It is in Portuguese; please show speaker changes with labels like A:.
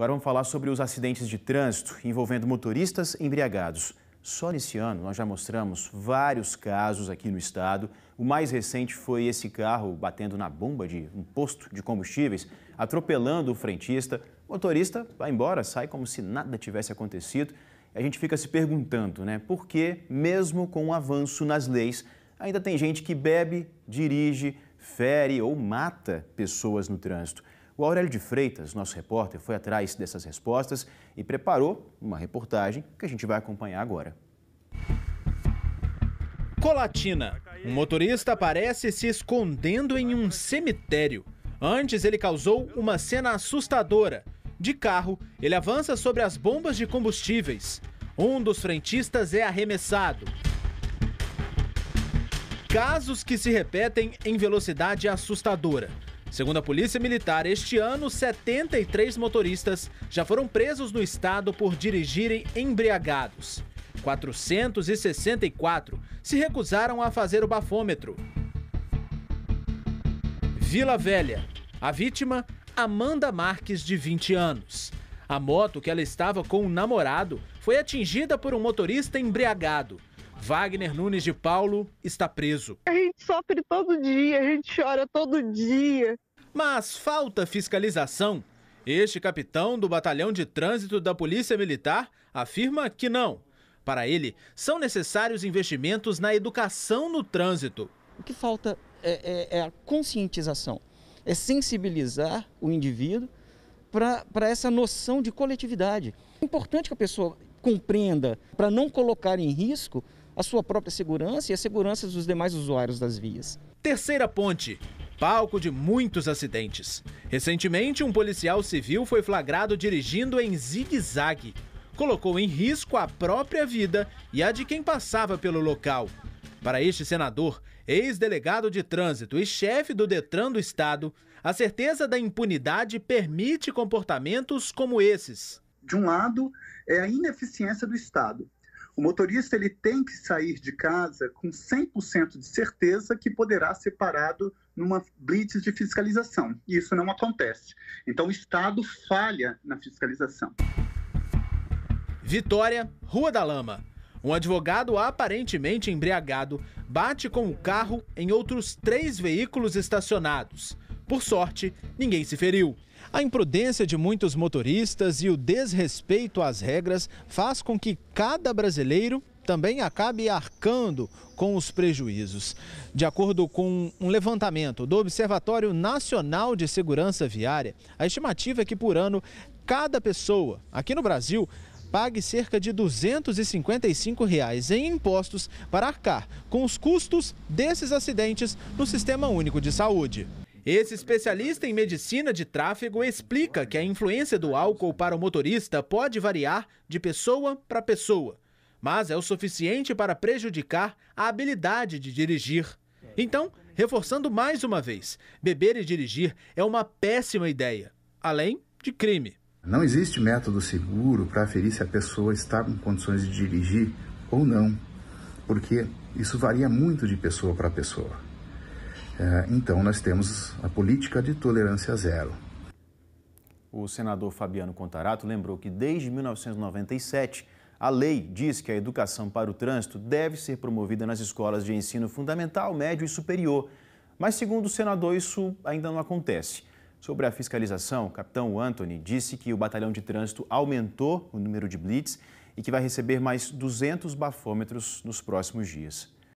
A: Agora vamos falar sobre os acidentes de trânsito envolvendo motoristas embriagados. Só nesse ano nós já mostramos vários casos aqui no estado. O mais recente foi esse carro batendo na bomba de um posto de combustíveis, atropelando o frentista. O motorista vai embora, sai como se nada tivesse acontecido. a gente fica se perguntando, né, por que, mesmo com o avanço nas leis, ainda tem gente que bebe, dirige, fere ou mata pessoas no trânsito? O Aurélio de Freitas, nosso repórter, foi atrás dessas respostas e preparou uma reportagem que a gente vai acompanhar agora.
B: Colatina. Um motorista aparece se escondendo em um cemitério. Antes, ele causou uma cena assustadora. De carro, ele avança sobre as bombas de combustíveis. Um dos frentistas é arremessado. Casos que se repetem em velocidade assustadora. Segundo a Polícia Militar, este ano 73 motoristas já foram presos no estado por dirigirem embriagados. 464 se recusaram a fazer o bafômetro. Vila Velha. A vítima, Amanda Marques, de 20 anos. A moto que ela estava com o um namorado foi atingida por um motorista embriagado Wagner Nunes de Paulo está preso.
A: A gente sofre todo
B: dia, a gente chora todo dia. Mas falta fiscalização. Este capitão do Batalhão de Trânsito da Polícia Militar afirma que não. Para ele, são necessários investimentos na educação no trânsito. O que falta é, é, é a conscientização, é sensibilizar o indivíduo para essa noção de coletividade. É importante que a pessoa compreenda para não colocar em risco a sua própria segurança e a segurança dos demais usuários das vias. Terceira ponte. Palco de muitos acidentes. Recentemente, um policial civil foi flagrado dirigindo em zigue-zague. Colocou em risco a própria vida e a de quem passava pelo local. Para este senador, ex-delegado de trânsito e chefe do Detran do Estado, a certeza da impunidade permite comportamentos como esses. De um lado, é a ineficiência do Estado, o motorista ele tem que sair de casa com 100% de certeza que poderá ser parado numa blitz de fiscalização. E isso não acontece. Então o Estado falha na fiscalização. Vitória, Rua da Lama. Um advogado aparentemente embriagado bate com o carro em outros três veículos estacionados por sorte, ninguém se feriu. A imprudência de muitos motoristas e o desrespeito às regras faz com que cada brasileiro também acabe arcando com os prejuízos. De acordo com um levantamento do Observatório Nacional de Segurança Viária, a estimativa é que por ano cada pessoa aqui no Brasil pague cerca de R$ 255 reais em impostos para arcar com os custos desses acidentes no Sistema Único de Saúde. Esse especialista em medicina de tráfego explica que a influência do álcool para o motorista pode variar de pessoa para pessoa, mas é o suficiente para prejudicar a habilidade de dirigir. Então, reforçando mais uma vez, beber e dirigir é uma péssima ideia, além de crime. Não existe
A: método seguro para aferir se a pessoa está em condições de dirigir ou não, porque isso varia muito de pessoa para pessoa. É, então nós temos a política de tolerância zero. O senador Fabiano Contarato lembrou que desde 1997 a lei diz que a educação para o trânsito deve ser promovida nas escolas de ensino fundamental, médio e superior. Mas, segundo o senador, isso ainda não acontece. Sobre a fiscalização, o capitão Anthony disse que o batalhão de trânsito aumentou o número de blitz e que vai receber mais 200 bafômetros nos próximos dias.